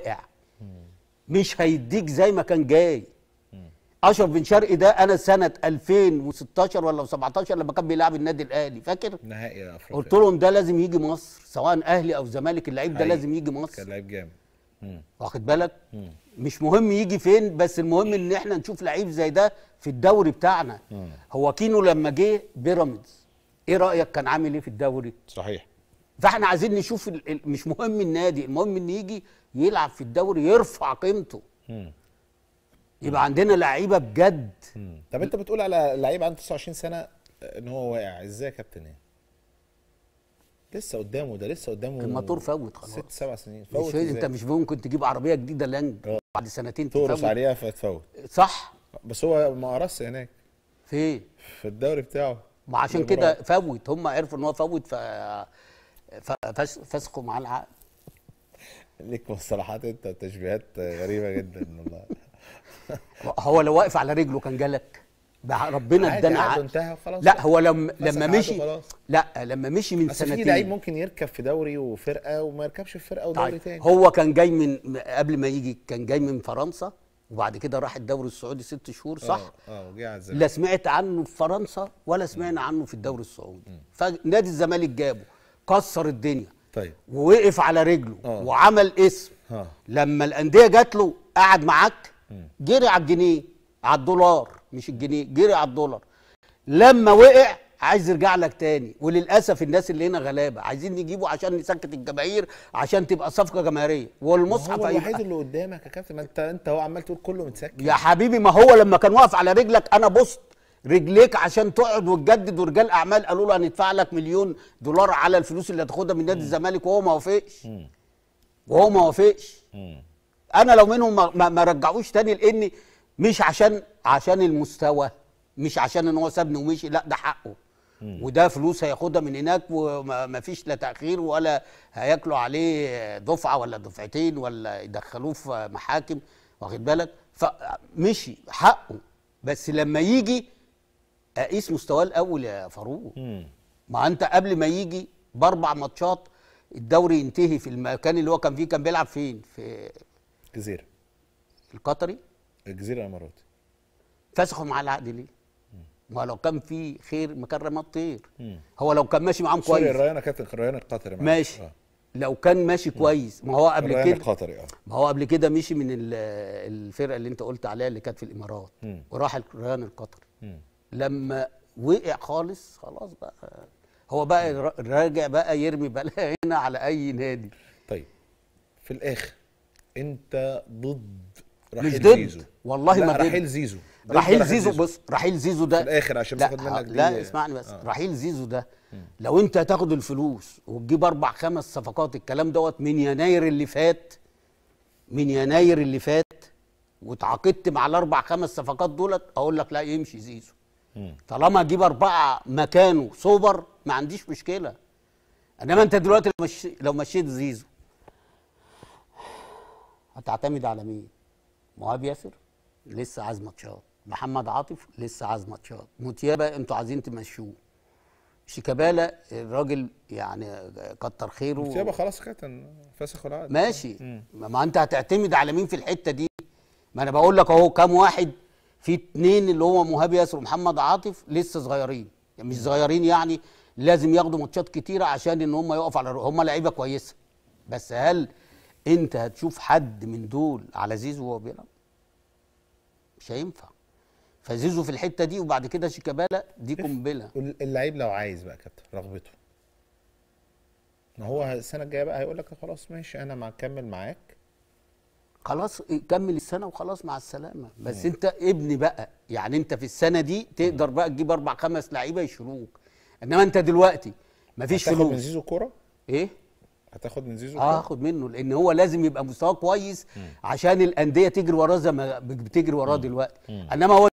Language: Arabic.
رائع مش هيديك زي ما كان جاي اشرف بن شرقي ده انا سنه 2016 ولا 17 لما كان بيلعب النادي الاهلي فاكر نهائي افريقيا قلت لهم ده لازم يجي مصر سواء اهلي او زمالك اللعيب ده لازم يجي مصر كان لعيب جامد واخد بالك مم. مش مهم يجي فين بس المهم ان احنا نشوف لعيب زي ده في الدوري بتاعنا مم. هو كينو لما جه بيراميدز ايه رايك كان عامل ايه في الدوري صحيح فاحنا عايزين نشوف مش مهم النادي المهم ان يجي يلعب في الدوري يرفع قيمته يبقى عندنا لعيبه بجد طب انت بتقول على لعيب عنده 29 سنه آه، ان هو واقع ازاي يا كابتن ايه لسه قدامه ده لسه قدامه كان الموتور فوت خلاص ست سبع سنين فوت مش انت مش ممكن تجيب عربيه جديده لانج آه. بعد سنتين تورس عليها فتفوت صح بس هو ما قرص هناك فين في الدوري بتاعه ما عشان كده فوت هم عرفوا ان هو فوت ف فسقوا مع العقد ليك مصطلحات انت وتشبيهات غريبه جدا والله هو لو واقف على رجله كان جالك ربنا ادانا عقد لا هو لم لما مشي لا لما مشي من سنتين في لعيب ممكن يركب في دوري وفرقه وما يركبش في فرقه ودوري طيب. تاني هو كان جاي من قبل ما يجي كان جاي من فرنسا وبعد كده راح الدوري السعودي ست شهور آه، صح؟ اه اه لا سمعت عنه في فرنسا ولا سمعنا عنه في الدوري السعودي فنادي الزمالك جابه كسر الدنيا طيب ووقف على رجله أوه. وعمل اسم ها. آه. لما الانديه جات له قعد معاك جري على الجنيه على الدولار مش الجنيه جري على الدولار لما وقع عايز يرجع لك تاني وللاسف الناس اللي هنا غلابه عايزين نجيبه عشان نسكت الجماهير عشان تبقى صفقه جماهيريه والمصحف هو أيوة. الوحيد اللي قدامك يا كابتن ما انت انت هو عمال تقول كله متسكت يا حبيبي ما هو لما كان واقف على رجلك انا بصت رجليك عشان تقعد وتجدد ورجال اعمال قالوا له هندفع لك مليون دولار على الفلوس اللي هتاخدها من نادي الزمالك وهو ما وافقش وهو ما وافقش انا لو منهم ما, ما رجعوش تاني لان مش عشان عشان المستوى مش عشان ان هو سابني ومشي لا ده حقه وده فلوس هياخدها من هناك وما فيش لا تاخير ولا هياكلوا عليه دفعه ولا دفعتين ولا يدخلوه في محاكم واخد بالك فمشي حقه بس لما يجي اقيس مستواه الاول يا فاروق ما انت قبل ما يجي باربع ماتشات الدوري ينتهي في المكان اللي هو كان فيه كان بيلعب فين في الجزيره القطري الجزيره الاماراتي فسخوا معاه العقد ليه ما لو كان في خير ما كان رماد طير هو لو كان ماشي معاهم كويس سوري الريان كابتن الريان القطري ماشي آه. لو كان ماشي كويس ما هو قبل كده القطري اه ما هو قبل كده مشي من الفرقه اللي انت قلت عليها اللي كانت في الامارات وراح الريان القطري لما وقع خالص خلاص بقى هو بقى راجع بقى يرمي بلا هنا على اي نادي طيب في الاخر انت ضد رحيل مش ضد زيزو والله لا ما رحيل زيزو رحيل زيزو, بص رحيل زيزو ده في الاخر عشان باخد منك آه، لا اسمعني بس آه. رحيل زيزو ده لو انت هتاخد الفلوس وتجيب اربع خمس صفقات الكلام دوت من يناير اللي فات من يناير اللي فات وتعاقدت مع الاربع خمس صفقات دولت اقول لك لا يمشي زيزو طالما اجيب اربعه مكانه سوبر ما عنديش مشكله انما انت دلوقتي لو, مش... لو مشيت زيزو هتعتمد على مين؟ مهاب ياسر لسه عايز ماتشات محمد عاطف لسه عايز ماتشات متيابه انتوا عايزين تمشوه شيكابالا الراجل يعني كتر خيره متيابه خلاص ختم فسخ العقد ماشي ما انت هتعتمد على مين في الحته دي؟ ما انا بقول لك اهو كام واحد في اتنين اللي هو مهاب ياسر ومحمد عاطف لسه صغيرين يعني مش صغيرين يعني لازم ياخدوا ماتشات كتيره عشان ان هم يقفوا على هم لعيبه كويسه بس هل انت هتشوف حد من دول على زيزو وهو بيلعب مش هينفع فزيزو في الحته دي وبعد كده شيكابالا دي قنبله اللعيب لو عايز بقى كابتن رغبته ما هو السنه الجايه بقى هيقول لك خلاص ماشي انا ما معاك خلاص كمل السنه وخلاص مع السلامه بس مم. انت ابني بقى يعني انت في السنه دي تقدر بقى تجيب اربع خمس لعيبه يشيلوك انما انت دلوقتي مفيش فلوس هتاخد من زيزو كوره ايه هتاخد من زيزو اه هاخد منه لان هو لازم يبقى مستواه كويس مم. عشان الانديه تجري وراه زي ما بتجري وراه دلوقتي انما هو